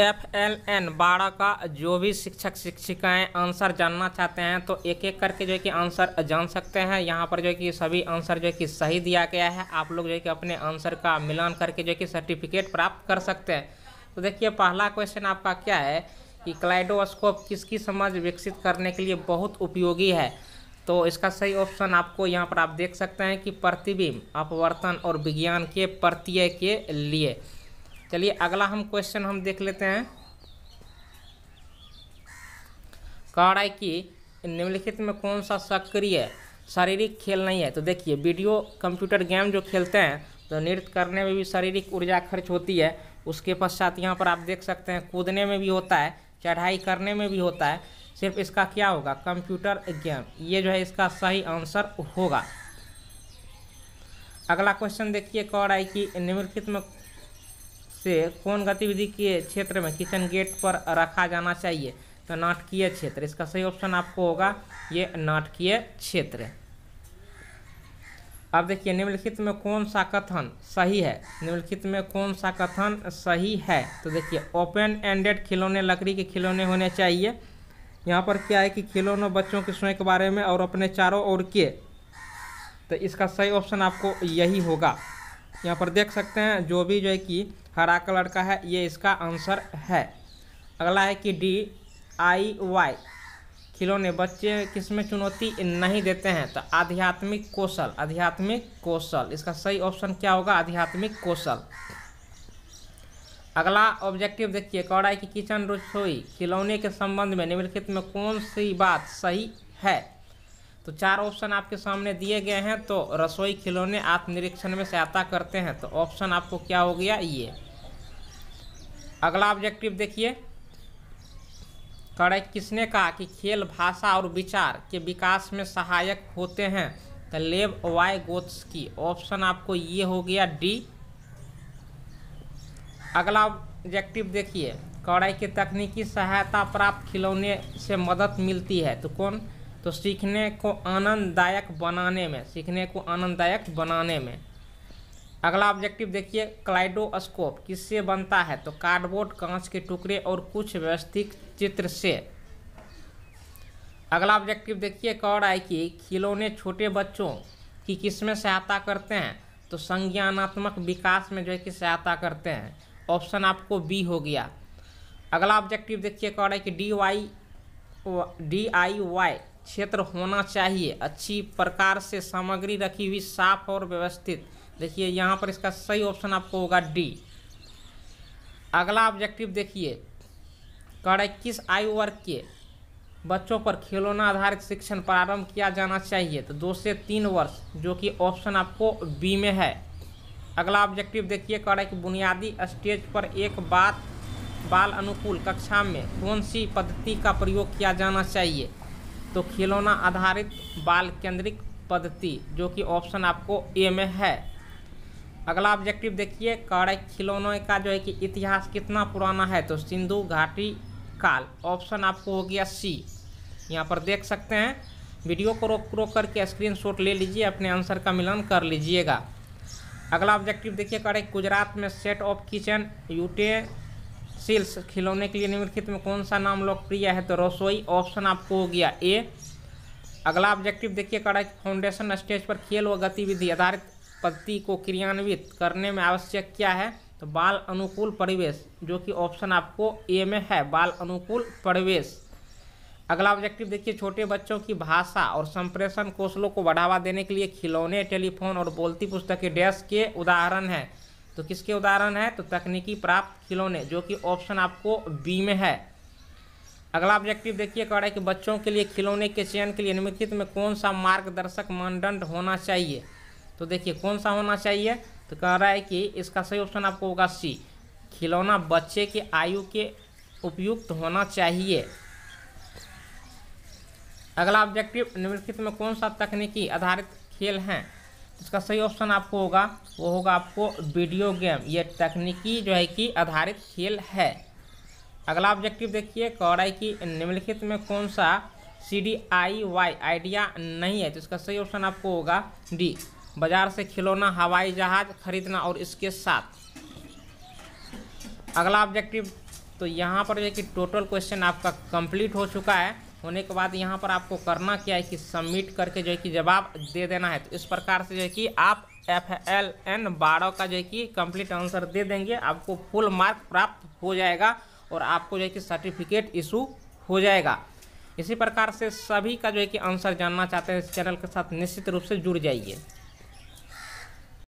F L N बारह का जो भी शिक्षक शिक्षिकाएं आंसर जानना चाहते हैं तो एक एक करके जो है कि आंसर जान सकते हैं यहाँ पर जो है कि सभी आंसर जो है कि सही दिया गया है आप लोग जो है कि अपने आंसर का मिलान करके जो है कि सर्टिफिकेट प्राप्त कर सकते हैं तो देखिए पहला क्वेश्चन आपका क्या है कि क्लाइडोस्कोप किसकी समझ विकसित करने के लिए बहुत उपयोगी है तो इसका सही ऑप्शन आपको यहाँ पर आप देख सकते हैं कि प्रतिबिंब अपवर्तन और विज्ञान के प्रत्यय के लिए चलिए अगला हम क्वेश्चन हम देख लेते हैं कह रहा है कि निम्नलिखित में कौन सा सक्रिय शारीरिक खेल नहीं है तो देखिए वीडियो कंप्यूटर गेम जो खेलते हैं तो नृत्य करने में भी शारीरिक ऊर्जा खर्च होती है उसके पश्चात यहाँ पर आप देख सकते हैं कूदने में भी होता है चढ़ाई करने में भी होता है सिर्फ इसका क्या होगा कंप्यूटर गेम ये जो है इसका सही आंसर होगा अगला क्वेश्चन देखिए कह रहा है कि निम्नलिखित में से कौन गतिविधि के क्षेत्र में किचन गेट पर रखा जाना चाहिए तो नाटकीय क्षेत्र इसका सही ऑप्शन आपको होगा ये नाटकीय क्षेत्र अब देखिए निम्नलिखित में कौन सा कथन सही है निम्नलिखित में कौन सा कथन सही है तो देखिए ओपन एंडेड खिलौने लकड़ी के खिलौने होने चाहिए यहाँ पर क्या है कि खिलौनों बच्चों के स्वयं के बारे में और अपने चारों ओर के तो इसका सही ऑप्शन आपको यही होगा यहाँ पर देख सकते हैं जो भी जो है कि हरा कलर का है ये इसका आंसर है अगला है कि डी आई वाई खिलौने बच्चे किसमें चुनौती नहीं देते हैं तो आध्यात्मिक कौशल आध्यात्मिक कौशल इसका सही ऑप्शन क्या होगा आध्यात्मिक कौशल अगला ऑब्जेक्टिव देखिए कौड़ा की किचन रसोई खिलौने के संबंध में निम्नलिखित में कौन सी बात सही है तो चार ऑप्शन आपके सामने दिए गए हैं तो रसोई खिलौने आत्मनिरीक्षण में सहायता करते हैं तो ऑप्शन आपको क्या हो गया ये अगला ऑब्जेक्टिव देखिए कड़क किसने कहा कि खेल भाषा और विचार के विकास में सहायक होते हैं तो लेब वाई गोत्स की ऑप्शन आपको ये हो गया डी अगला ऑब्जेक्टिव देखिए कड़ाई की तकनीकी सहायता प्राप्त खिलौने से मदद मिलती है तो कौन तो सीखने को आनंददायक बनाने में सीखने को आनंददायक बनाने में अगला ऑब्जेक्टिव देखिए क्लाइडोस्कोप किससे बनता है तो कार्डबोर्ड कांच के टुकड़े और कुछ व्यवस्थित चित्र से अगला ऑब्जेक्टिव देखिए कौर आई कि खिलौने छोटे बच्चों की किसमें सहायता करते हैं तो संज्ञानात्मक विकास में जो है कि सहायता करते हैं ऑप्शन आपको बी हो गया अगला ऑब्जेक्टिव देखिए कह रहा है कि D Y D I Y क्षेत्र होना चाहिए अच्छी प्रकार से सामग्री रखी हुई साफ और व्यवस्थित देखिए यहाँ पर इसका सही ऑप्शन आपको होगा डी अगला ऑब्जेक्टिव देखिए कड़े किस आयु वर्ग के बच्चों पर खिलौना आधारित शिक्षण प्रारंभ किया जाना चाहिए तो दो से तीन वर्ष जो कि ऑप्शन आपको बी में है अगला ऑब्जेक्टिव देखिए कड़े की बुनियादी स्टेज पर एक बात बाल अनुकूल कक्षा में कौन सी पद्धति का प्रयोग किया जाना चाहिए तो खिलौना आधारित बाल केंद्रिक पद्धति जो कि ऑप्शन आपको ए में है अगला ऑब्जेक्टिव देखिए कड़े खिलौने का जो है कि इतिहास कितना पुराना है तो सिंधु घाटी काल ऑप्शन आपको हो गया सी यहाँ पर देख सकते हैं वीडियो को रोक रोक करके स्क्रीन ले लीजिए अपने आंसर का मिलन कर लीजिएगा अगला ऑब्जेक्टिव देखिए कड़े गुजरात में set of kitchen utensils खिलौने के लिए निम्नलिखित में कौन सा नाम लोकप्रिय है तो रसोई ऑप्शन आपको हो गया ए अगला ऑब्जेक्टिव देखिए कड़ा फाउंडेशन स्टेज पर खेल व गतिविधि आधारित पद्धति को क्रियान्वित करने में आवश्यक क्या है तो बाल अनुकूल परिवेश जो कि ऑप्शन आपको ए में है बाल अनुकूल परिवेश अगला ऑब्जेक्टिव देखिए छोटे बच्चों की भाषा और संप्रेषण कौशलों को बढ़ावा देने के लिए खिलौने टेलीफोन और बोलती पुस्तकें डैश के उदाहरण हैं तो किसके उदाहरण है तो तकनीकी प्राप्त खिलौने जो कि ऑप्शन आपको बी में है अगला ऑब्जेक्टिव देखिए कह रहा है कि बच्चों के लिए खिलौने के चयन के लिए निम्नलिखित में कौन सा मार्गदर्शक मानदंड होना चाहिए तो देखिए कौन सा होना चाहिए तो कह रहा है कि इसका सही ऑप्शन आपको होगा सी खिलौना बच्चे के आयु के उपयुक्त होना चाहिए अगला ऑब्जेक्टिव निम्नलिखित में कौन सा तकनीकी आधारित खेल हैं इसका सही ऑप्शन आपको होगा वो होगा आपको वीडियो गेम ये तकनीकी जो है कि आधारित खेल है अगला ऑब्जेक्टिव देखिए कौड़ाई की निम्नलिखित में कौन सा C D I Y idea नहीं है तो इसका सही ऑप्शन आपको होगा डी बाजार से खिलौना हवाई जहाज खरीदना और इसके साथ अगला ऑब्जेक्टिव तो यहाँ पर जो है कि टोटल क्वेश्चन आपका कंप्लीट हो चुका है होने के बाद यहाँ पर आपको करना क्या है कि सबमिट करके जो है कि जवाब दे देना है तो इस प्रकार से जो है कि आप एफ एल एन बारह का जो है कि कंप्लीट आंसर दे देंगे आपको फुल मार्क प्राप्त हो जाएगा और आपको जो है कि सर्टिफिकेट इशू हो जाएगा इसी प्रकार से सभी का जो है कि आंसर जानना चाहते हैं इस चैनल के साथ निश्चित रूप से जुड़ जाइए